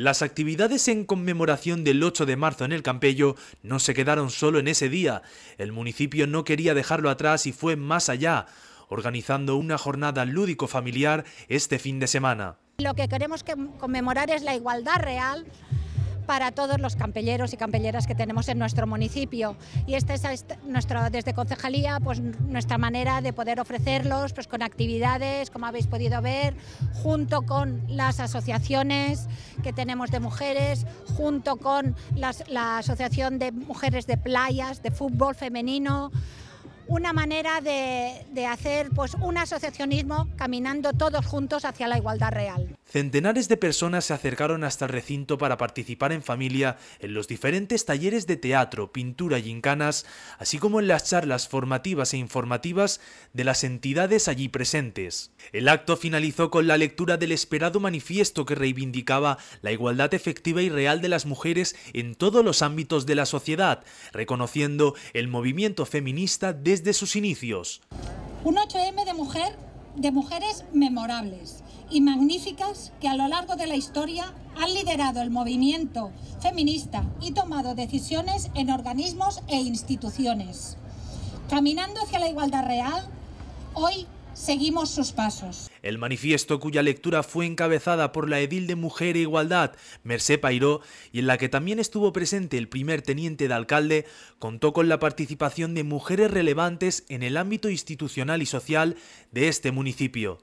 Las actividades en conmemoración del 8 de marzo en el Campello no se quedaron solo en ese día. El municipio no quería dejarlo atrás y fue más allá, organizando una jornada lúdico-familiar este fin de semana. Lo que queremos conmemorar es la igualdad real para todos los campelleros y campelleras que tenemos en nuestro municipio. Y esta es, este, desde Concejalía pues, nuestra manera de poder ofrecerlos pues, con actividades, como habéis podido ver, junto con las asociaciones que tenemos de mujeres, junto con la Asociación de Mujeres de Playas, de Fútbol Femenino una manera de, de, hacer pues, un asociacionismo caminando todos juntos hacia la igualdad real. Centenares de personas se acercaron hasta el recinto para participar en familia en los diferentes talleres de teatro, pintura y incanas... así como en las charlas formativas e informativas de las entidades allí presentes. El acto finalizó con la lectura del esperado manifiesto que reivindicaba la igualdad efectiva y real de las mujeres en todos los ámbitos de la sociedad, reconociendo el movimiento feminista desde de sus inicios. Un 8M de, mujer, de mujeres memorables y magníficas que a lo largo de la historia han liderado el movimiento feminista y tomado decisiones en organismos e instituciones. Caminando hacia la igualdad real, hoy seguimos sus pasos. El manifiesto, cuya lectura fue encabezada por la edil de Mujer e Igualdad, Mercé Pairó, y en la que también estuvo presente el primer teniente de alcalde, contó con la participación de mujeres relevantes en el ámbito institucional y social de este municipio.